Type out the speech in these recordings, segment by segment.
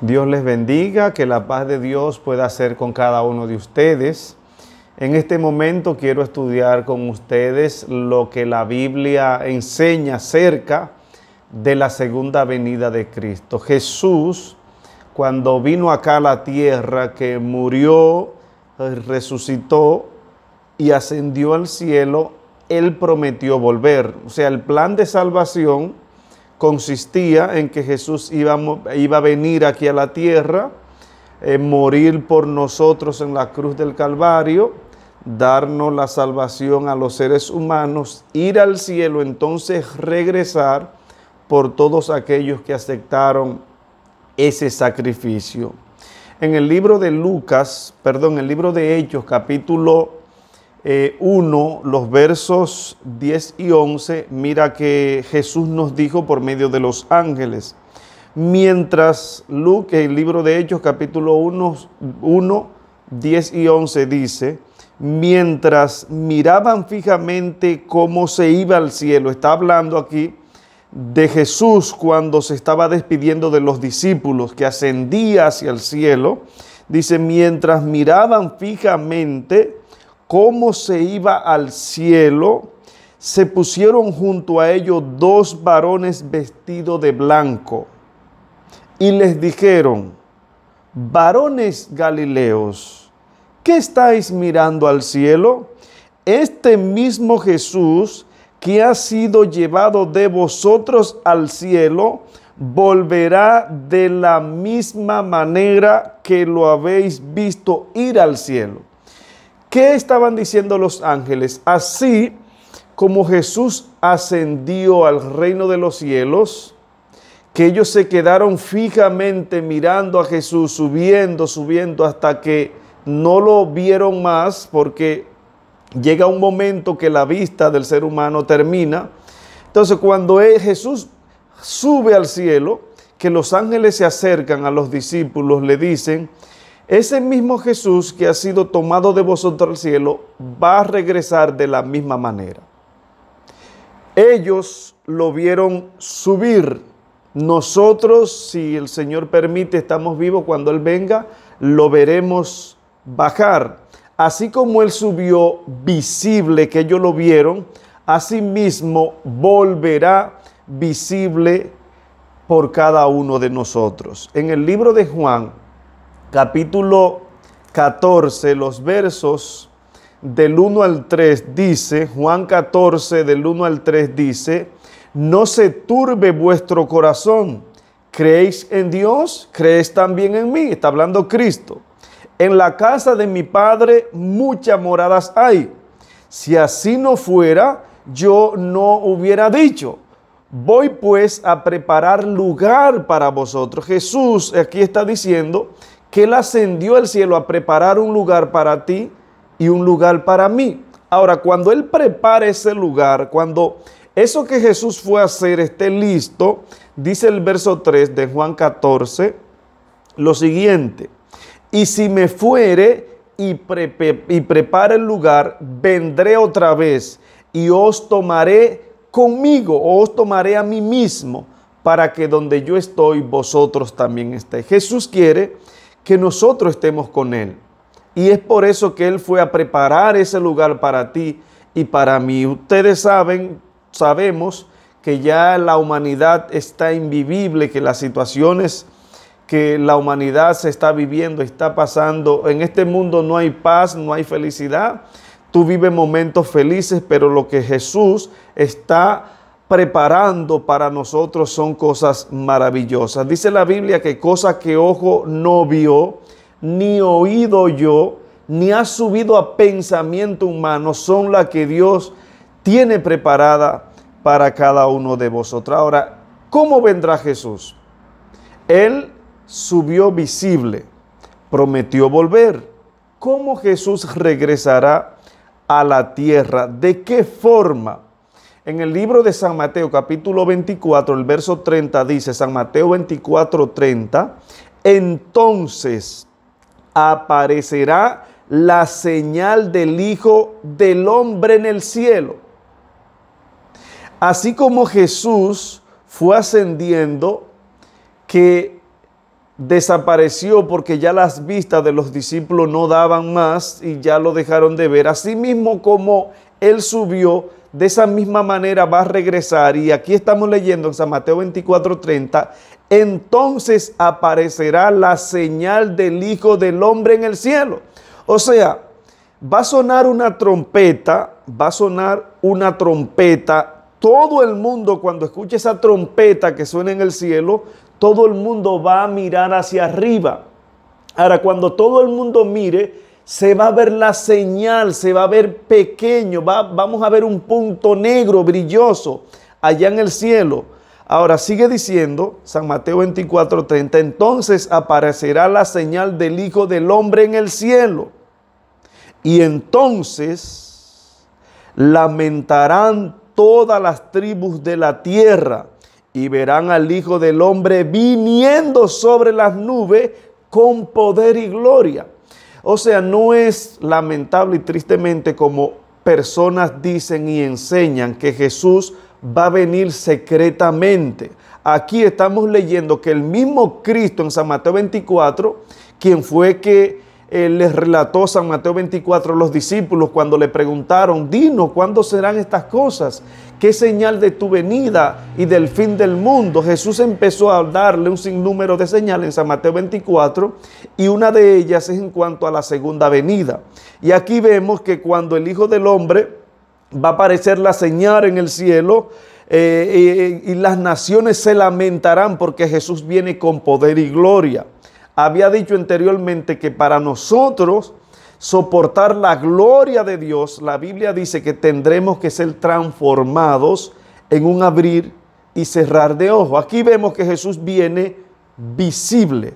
Dios les bendiga, que la paz de Dios pueda ser con cada uno de ustedes. En este momento quiero estudiar con ustedes lo que la Biblia enseña acerca de la segunda venida de Cristo. Jesús, cuando vino acá a la tierra, que murió, resucitó y ascendió al cielo, Él prometió volver. O sea, el plan de salvación consistía en que Jesús iba, iba a venir aquí a la tierra, eh, morir por nosotros en la cruz del Calvario, darnos la salvación a los seres humanos, ir al cielo, entonces regresar por todos aquellos que aceptaron ese sacrificio. En el libro de Lucas, perdón, el libro de Hechos, capítulo 1, eh, los versos 10 y 11, mira que Jesús nos dijo por medio de los ángeles. Mientras Luke, el libro de Hechos, capítulo 1, 1 10 y 11 dice, mientras miraban fijamente cómo se iba al cielo, está hablando aquí de Jesús cuando se estaba despidiendo de los discípulos, que ascendía hacia el cielo, dice, mientras miraban fijamente, cómo se iba al cielo, se pusieron junto a ellos dos varones vestidos de blanco y les dijeron, varones galileos, ¿qué estáis mirando al cielo? Este mismo Jesús que ha sido llevado de vosotros al cielo, volverá de la misma manera que lo habéis visto ir al cielo. ¿Qué estaban diciendo los ángeles? Así como Jesús ascendió al reino de los cielos, que ellos se quedaron fijamente mirando a Jesús, subiendo, subiendo, hasta que no lo vieron más, porque llega un momento que la vista del ser humano termina. Entonces cuando Jesús sube al cielo, que los ángeles se acercan a los discípulos, le dicen, ese mismo Jesús que ha sido tomado de vosotros al cielo va a regresar de la misma manera. Ellos lo vieron subir. Nosotros, si el Señor permite, estamos vivos cuando Él venga, lo veremos bajar. Así como Él subió visible, que ellos lo vieron, asimismo volverá visible por cada uno de nosotros. En el libro de Juan, capítulo 14, los versos del 1 al 3 dice, Juan 14 del 1 al 3 dice, no se turbe vuestro corazón, creéis en Dios, creéis también en mí, está hablando Cristo. En la casa de mi Padre muchas moradas hay. Si así no fuera, yo no hubiera dicho. Voy pues a preparar lugar para vosotros. Jesús aquí está diciendo él ascendió al cielo a preparar un lugar para ti y un lugar para mí. Ahora, cuando Él prepara ese lugar, cuando eso que Jesús fue a hacer esté listo, dice el verso 3 de Juan 14, lo siguiente, y si me fuere y, y prepara el lugar, vendré otra vez y os tomaré conmigo, o os tomaré a mí mismo, para que donde yo estoy, vosotros también estéis. Jesús quiere que nosotros estemos con Él. Y es por eso que Él fue a preparar ese lugar para ti y para mí. Ustedes saben, sabemos que ya la humanidad está invivible, que las situaciones que la humanidad se está viviendo, está pasando, en este mundo no hay paz, no hay felicidad. Tú vives momentos felices, pero lo que Jesús está preparando para nosotros son cosas maravillosas. Dice la Biblia que cosas que ojo no vio, ni oído yo, ni ha subido a pensamiento humano, son las que Dios tiene preparada para cada uno de vosotros. Ahora, ¿cómo vendrá Jesús? Él subió visible, prometió volver. ¿Cómo Jesús regresará a la tierra? ¿De qué forma? En el libro de San Mateo capítulo 24, el verso 30 dice, San Mateo 24, 30, entonces aparecerá la señal del Hijo del Hombre en el cielo. Así como Jesús fue ascendiendo, que desapareció porque ya las vistas de los discípulos no daban más y ya lo dejaron de ver. Asimismo como Él subió, de esa misma manera va a regresar. Y aquí estamos leyendo en San Mateo 24:30, entonces aparecerá la señal del Hijo del Hombre en el cielo. O sea, va a sonar una trompeta, va a sonar una trompeta. Todo el mundo cuando escuche esa trompeta que suena en el cielo, todo el mundo va a mirar hacia arriba. Ahora, cuando todo el mundo mire, se va a ver la señal, se va a ver pequeño, va, vamos a ver un punto negro, brilloso, allá en el cielo. Ahora sigue diciendo San Mateo 24:30, entonces aparecerá la señal del Hijo del Hombre en el cielo. Y entonces lamentarán todas las tribus de la tierra y verán al Hijo del Hombre viniendo sobre las nubes con poder y gloria. O sea, no es lamentable y tristemente como personas dicen y enseñan que Jesús va a venir secretamente. Aquí estamos leyendo que el mismo Cristo en San Mateo 24, quien fue que eh, les relató San Mateo 24 a los discípulos cuando le preguntaron, dinos, ¿cuándo serán estas cosas? ¿Qué señal de tu venida y del fin del mundo? Jesús empezó a darle un sinnúmero de señales en San Mateo 24 y una de ellas es en cuanto a la segunda venida. Y aquí vemos que cuando el Hijo del Hombre va a aparecer la señal en el cielo, eh, eh, y las naciones se lamentarán porque Jesús viene con poder y gloria había dicho anteriormente que para nosotros soportar la gloria de Dios, la Biblia dice que tendremos que ser transformados en un abrir y cerrar de ojo. Aquí vemos que Jesús viene visible.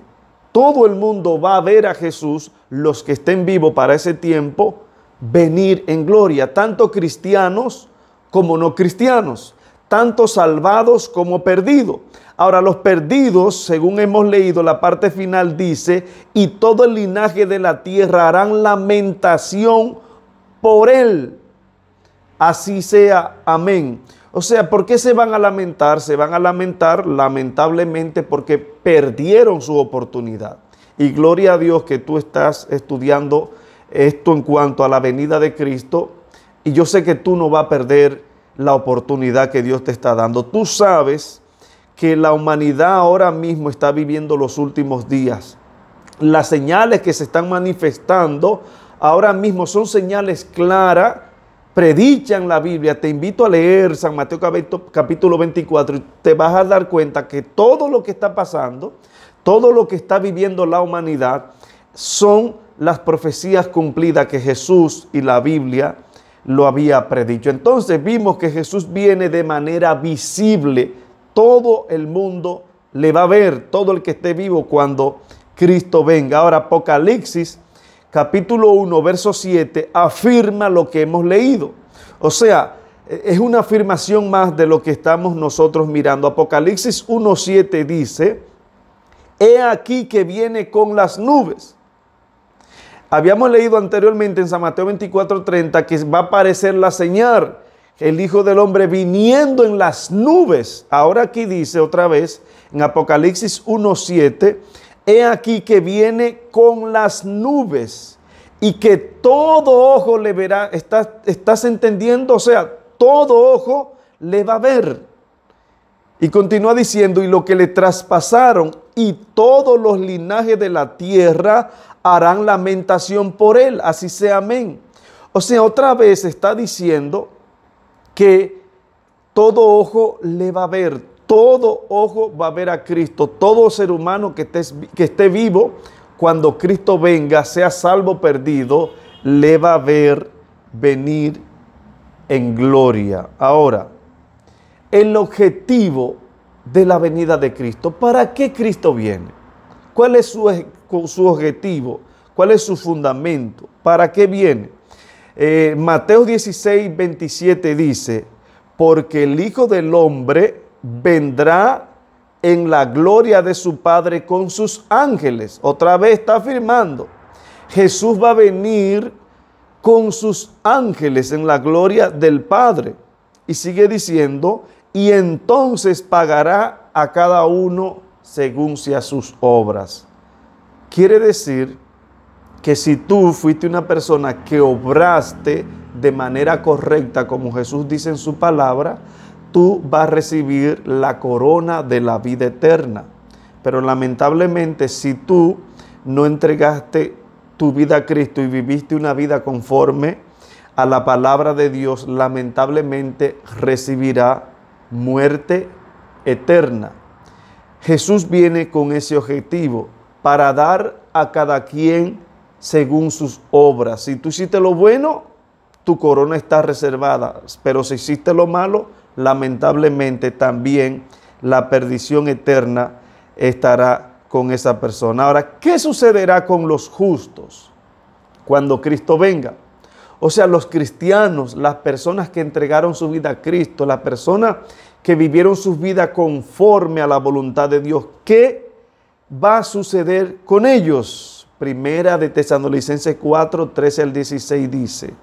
Todo el mundo va a ver a Jesús, los que estén vivos para ese tiempo, venir en gloria, tanto cristianos como no cristianos, tanto salvados como perdidos. Ahora, los perdidos, según hemos leído, la parte final dice, y todo el linaje de la tierra harán lamentación por él. Así sea, amén. O sea, ¿por qué se van a lamentar? Se van a lamentar lamentablemente porque perdieron su oportunidad. Y gloria a Dios que tú estás estudiando esto en cuanto a la venida de Cristo. Y yo sé que tú no vas a perder la oportunidad que Dios te está dando. Tú sabes que la humanidad ahora mismo está viviendo los últimos días. Las señales que se están manifestando ahora mismo son señales claras, predichan la Biblia. Te invito a leer San Mateo capítulo 24 y te vas a dar cuenta que todo lo que está pasando, todo lo que está viviendo la humanidad, son las profecías cumplidas que Jesús y la Biblia lo había predicho. Entonces vimos que Jesús viene de manera visible todo el mundo le va a ver, todo el que esté vivo cuando Cristo venga. Ahora, Apocalipsis capítulo 1, verso 7, afirma lo que hemos leído. O sea, e, es una afirmación más de lo que estamos nosotros mirando. Apocalipsis 7 dice, He aquí que viene con las nubes. Habíamos leído anteriormente en San Mateo 30 que va a aparecer la señal el Hijo del Hombre viniendo en las nubes. Ahora aquí dice otra vez en Apocalipsis 1.7, he aquí que viene con las nubes y que todo ojo le verá. ¿Estás, estás entendiendo? O sea, todo ojo le va a ver. Y continúa diciendo, y lo que le traspasaron y todos los linajes de la tierra harán lamentación por él, así sea amén. O sea, otra vez está diciendo que todo ojo le va a ver, todo ojo va a ver a Cristo, todo ser humano que esté, que esté vivo, cuando Cristo venga, sea salvo perdido, le va a ver venir en gloria. Ahora, el objetivo de la venida de Cristo, ¿para qué Cristo viene? ¿Cuál es su, su objetivo? ¿Cuál es su fundamento? ¿Para qué viene? Eh, Mateo 16, 27 dice, porque el Hijo del Hombre vendrá en la gloria de su Padre con sus ángeles. Otra vez está afirmando, Jesús va a venir con sus ángeles en la gloria del Padre. Y sigue diciendo, y entonces pagará a cada uno según sea sus obras. Quiere decir que si tú fuiste una persona que obraste de manera correcta, como Jesús dice en su palabra, tú vas a recibir la corona de la vida eterna. Pero lamentablemente, si tú no entregaste tu vida a Cristo y viviste una vida conforme a la palabra de Dios, lamentablemente recibirá muerte eterna. Jesús viene con ese objetivo para dar a cada quien según sus obras. Si tú hiciste lo bueno, tu corona está reservada, pero si hiciste lo malo, lamentablemente también la perdición eterna estará con esa persona. Ahora, ¿qué sucederá con los justos cuando Cristo venga? O sea, los cristianos, las personas que entregaron su vida a Cristo, las personas que vivieron su vida conforme a la voluntad de Dios, ¿qué va a suceder con ellos? Primera de Tesalonicenses 4, 13 al 16 dice,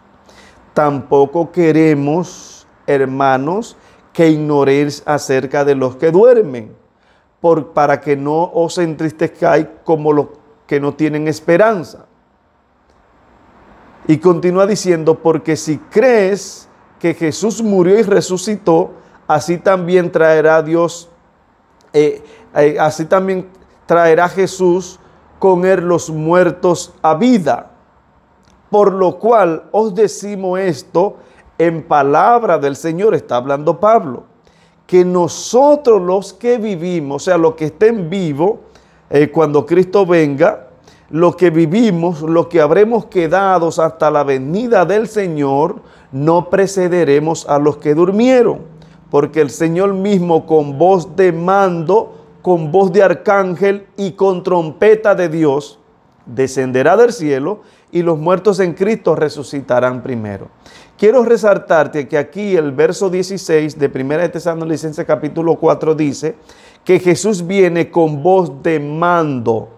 tampoco queremos, hermanos, que ignoréis acerca de los que duermen, por, para que no os entristezcáis como los que no tienen esperanza. Y continúa diciendo, porque si crees que Jesús murió y resucitó, así también traerá Dios, eh, eh, así también traerá Jesús él los muertos a vida. Por lo cual os decimos esto en palabra del Señor, está hablando Pablo, que nosotros los que vivimos, o sea, los que estén vivos, eh, cuando Cristo venga, los que vivimos, los que habremos quedado hasta la venida del Señor, no precederemos a los que durmieron, porque el Señor mismo con voz de mando, con voz de arcángel y con trompeta de Dios, descenderá del cielo y los muertos en Cristo resucitarán primero. Quiero resaltarte que aquí el verso 16 de 1 de Tesalonicenses capítulo 4 dice que Jesús viene con voz de mando,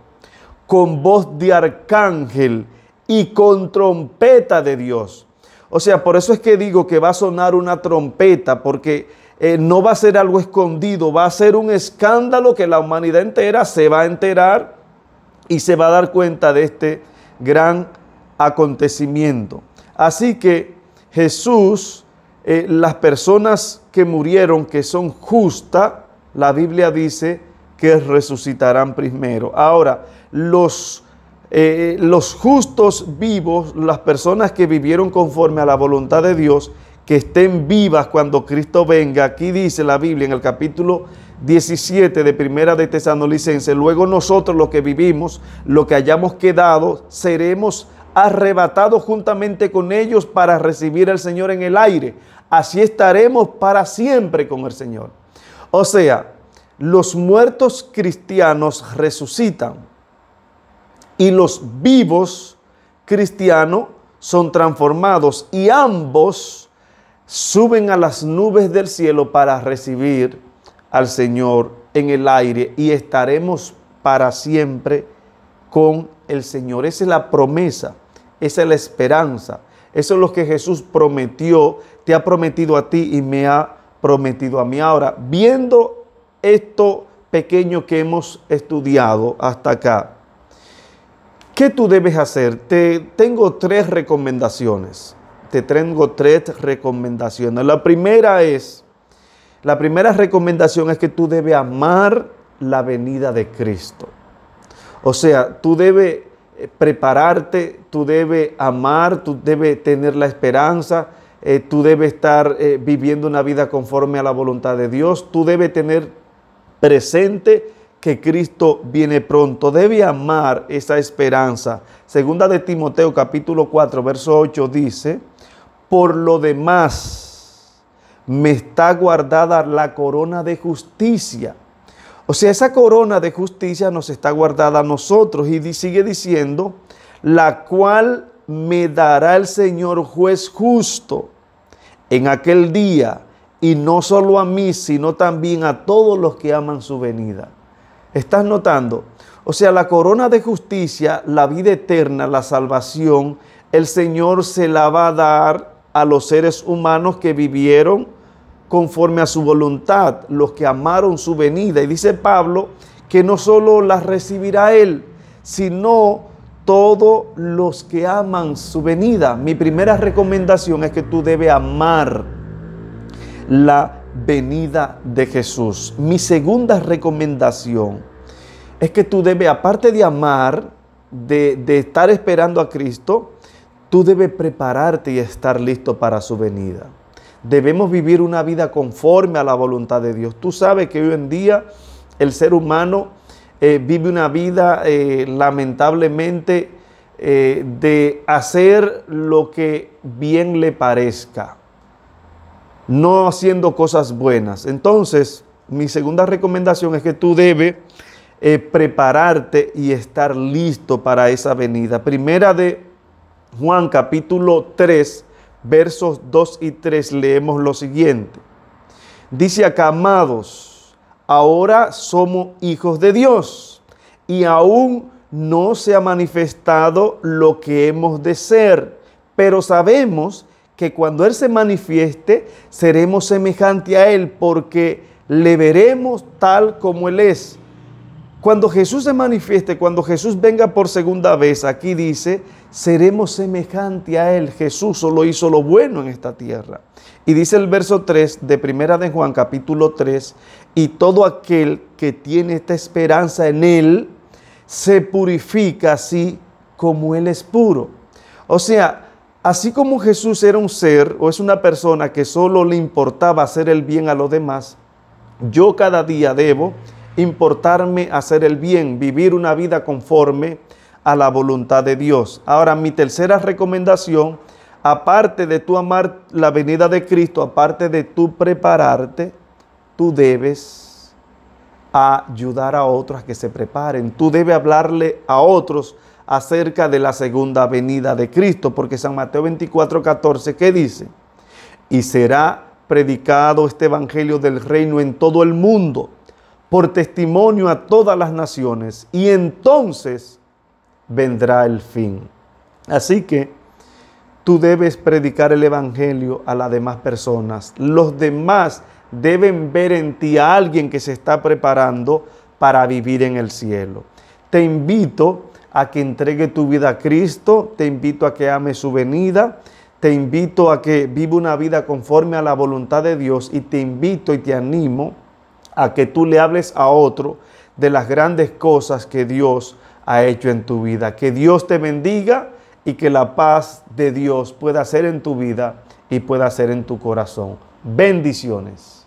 con voz de arcángel y con trompeta de Dios. O sea, por eso es que digo que va a sonar una trompeta, porque eh, no va a ser algo escondido, va a ser un escándalo que la humanidad entera se va a enterar y se va a dar cuenta de este gran acontecimiento. Así que Jesús, eh, las personas que murieron, que son justas, la Biblia dice que resucitarán primero. Ahora, los eh, justos vivos, las personas que vivieron conforme a la voluntad de Dios, que estén vivas cuando Cristo venga. Aquí dice la Biblia en el capítulo 17 de Primera de Tesanolicense. luego nosotros los que vivimos, lo que hayamos quedado, seremos arrebatados juntamente con ellos para recibir al Señor en el aire. Así estaremos para siempre con el Señor. O sea, los muertos cristianos resucitan y los vivos cristianos son transformados y ambos suben a las nubes del cielo para recibir al Señor en el aire y estaremos para siempre con el Señor. Esa es la promesa, esa es la esperanza, eso es lo que Jesús prometió, te ha prometido a ti y me ha prometido a mí. Ahora, viendo esto pequeño que hemos estudiado hasta acá, ¿qué tú debes hacer? Te tengo tres recomendaciones te tengo tres recomendaciones. La primera es, la primera recomendación es que tú debes amar la venida de Cristo. O sea, tú debes eh, prepararte, tú debes amar, tú debes tener la esperanza, eh, tú debes estar eh, viviendo una vida conforme a la voluntad de Dios, tú debes tener presente que Cristo viene pronto. debes amar esa esperanza. Segunda de Timoteo capítulo 4, verso 8 dice, por lo demás, me está guardada la corona de justicia. O sea, esa corona de justicia nos está guardada a nosotros y sigue diciendo, la cual me dará el Señor juez justo en aquel día, y no solo a mí, sino también a todos los que aman su venida. ¿Estás notando? O sea, la corona de justicia, la vida eterna, la salvación, el Señor se la va a dar a los seres humanos que vivieron conforme a su voluntad, los que amaron su venida. Y dice Pablo que no solo las recibirá él, sino todos los que aman su venida. Mi primera recomendación es que tú debes amar la venida de Jesús. Mi segunda recomendación es que tú debes, aparte de amar, de, de estar esperando a Cristo, tú debes prepararte y estar listo para su venida. Debemos vivir una vida conforme a la voluntad de Dios. Tú sabes que hoy en día el ser humano eh, vive una vida eh, lamentablemente eh, de hacer lo que bien le parezca, no haciendo cosas buenas. Entonces, mi segunda recomendación es que tú debes prepararte y estar listo para esa venida. Primera de Juan capítulo 3, versos 2 y 3 leemos lo siguiente. Dice acá, amados, ahora somos hijos de Dios y aún no se ha manifestado lo que hemos de ser, pero sabemos que cuando Él se manifieste seremos semejante a Él porque le veremos tal como Él es. Cuando Jesús se manifieste, cuando Jesús venga por segunda vez, aquí dice, seremos semejante a Él. Jesús solo hizo lo bueno en esta tierra. Y dice el verso 3 de Primera de Juan, capítulo 3, y todo aquel que tiene esta esperanza en Él, se purifica así como Él es puro. O sea, así como Jesús era un ser o es una persona que solo le importaba hacer el bien a los demás, yo cada día debo importarme hacer el bien, vivir una vida conforme a la voluntad de Dios. Ahora, mi tercera recomendación, aparte de tu amar la venida de Cristo, aparte de tu prepararte, tú debes ayudar a otros a que se preparen. Tú debes hablarle a otros acerca de la segunda venida de Cristo, porque San Mateo 24, 14, ¿qué dice? Y será predicado este evangelio del reino en todo el mundo por testimonio a todas las naciones, y entonces vendrá el fin. Así que tú debes predicar el Evangelio a las demás personas. Los demás deben ver en ti a alguien que se está preparando para vivir en el cielo. Te invito a que entregue tu vida a Cristo, te invito a que ame su venida, te invito a que viva una vida conforme a la voluntad de Dios y te invito y te animo a que tú le hables a otro de las grandes cosas que Dios ha hecho en tu vida. Que Dios te bendiga y que la paz de Dios pueda ser en tu vida y pueda ser en tu corazón. Bendiciones.